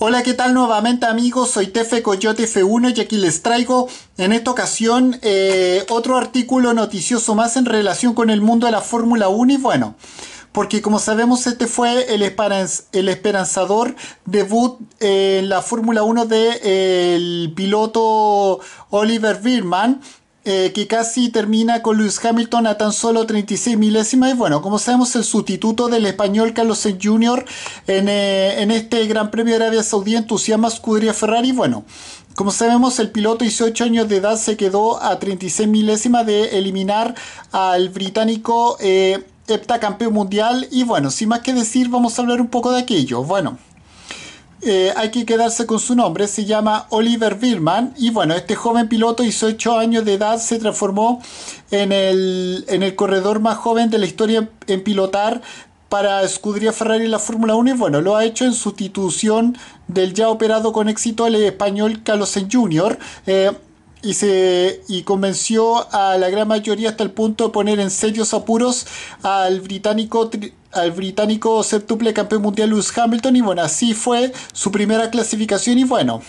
Hola, ¿qué tal nuevamente amigos? Soy Tefe Coyote F1 y aquí les traigo en esta ocasión eh, otro artículo noticioso más en relación con el mundo de la Fórmula 1 y bueno, porque como sabemos este fue el, esperanzador debut en la Fórmula 1 del de, eh, piloto Oliver Birman eh, que casi termina con Lewis Hamilton a tan solo 36 milésimas. Y bueno, como sabemos, el sustituto del español Carlos Sainz Jr. Eh, en, este Gran Premio de Arabia Saudí entusiasma escudería Ferrari. Bueno, como sabemos, el piloto 18 años de edad se quedó a 36 milésimas de eliminar al británico eh, heptacampeón mundial. Y bueno, sin más que decir, vamos a hablar un poco de aquello. Bueno. Eh, hay que quedarse con su nombre, se llama Oliver Birman y bueno, este joven piloto, 18 años de edad, se transformó en el, corredor más joven de la historia en pilotar para Escudería Ferrari en la Fórmula 1 y bueno, lo ha hecho en sustitución del ya operado con éxito al español Carlos Jr y, se, convenció a la gran mayoría hasta el punto de poner en serios apuros al británico al británico septuple campeón mundial Lewis Hamilton y bueno, así fue su primera clasificación y bueno,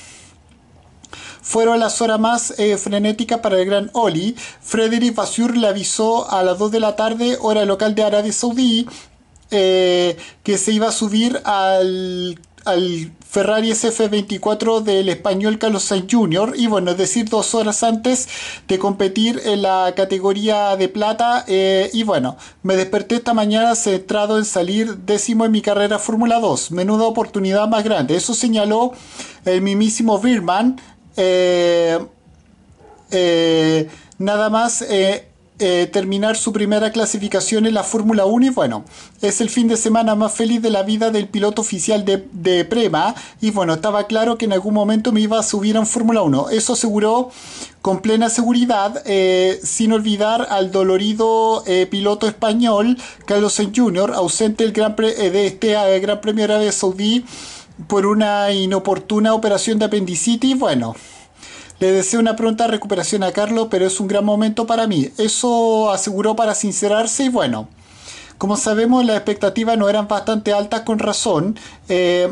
fueron las horas más eh, frenéticas para el gran Oli. Frederick Basur le avisó a las 2 de la tarde, hora local de Arabia Saudí, eh, que se iba a subir al al Ferrari SF24 del español Carlos Sainz Jr. Y bueno, es decir, dos horas antes de competir en la categoría de plata. Eh, y bueno, me desperté esta mañana centrado en salir décimo en mi carrera Fórmula 2. Menuda oportunidad más grande. Eso señaló el mismísimo Birman. Eh, eh, nada más. Eh, terminar su primera clasificación en la Fórmula 1 y bueno, es el fin de semana más feliz de la vida del piloto oficial de, Prema y bueno, estaba claro que en algún momento me iba a subir a Fórmula 1. Eso aseguró con plena seguridad, eh, sin olvidar al dolorido eh, piloto español Carlos Sainz Jr., ausente el gran de este Gran Premio de Saudí por una inoportuna operación de apendicitis. Bueno, le deseo una pronta recuperación a Carlos, pero es un gran momento para mí. Eso aseguró para sincerarse y bueno. Como sabemos, las expectativas no eran bastante altas con razón. Eh,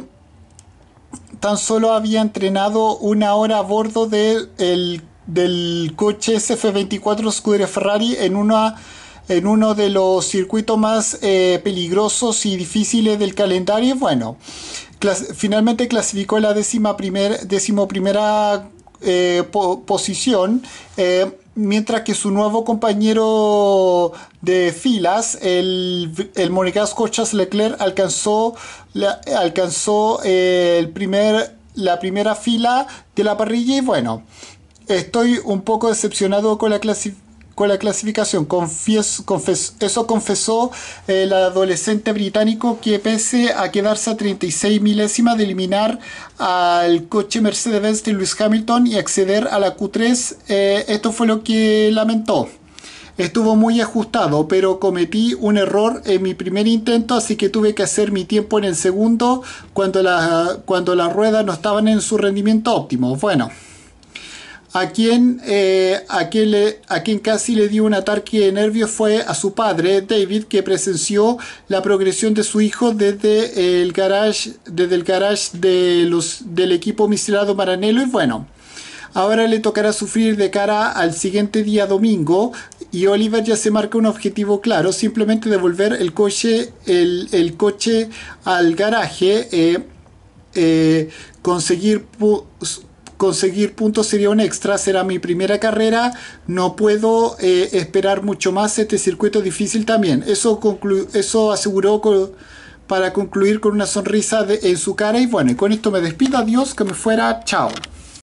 tan solo había entrenado una hora a bordo del coche SF24 Scuderia Ferrari en, en uno de los circuitos más eh, peligrosos y difíciles del calendario. Y Bueno, finalmente clasificó la décima primera décimo primera eh, posición, eh, mientras que su nuevo compañero de filas, el, el monegasco Leclerc, alcanzó, la, alcanzó eh, el primer, la primera fila de la parrilla y bueno, estoy un poco decepcionado con la clasificación con la clasificación. eso confesó el eh, adolescente británico que pese a quedarse a 36 milésimas de eliminar al coche Mercedes-Benz de Lewis Hamilton y acceder a la Q3, eh, esto fue lo que lamentó. Estuvo muy ajustado, pero cometí un error en mi primer intento, así que tuve que hacer mi tiempo en el segundo cuando, cuando las ruedas no estaban en su rendimiento óptimo. Bueno a quien, eh, a, quien casi le dio un ataque de nervios fue a su padre, David, que presenció la progresión de su hijo desde el garage, desde el de los, del equipo miserado Maranello. Y bueno, ahora le tocará sufrir de cara al siguiente día domingo. Y Oliver ya se marca un objetivo claro, simplemente devolver el coche, el, coche al garaje, eh, eh, conseguir conseguir puntos sería un extra, será mi primera carrera, no puedo eh, esperar mucho más, este circuito difícil también. Eso, eso aseguró para concluir con una sonrisa en su cara y bueno, y con esto me despido, adiós, que me fuera, chao.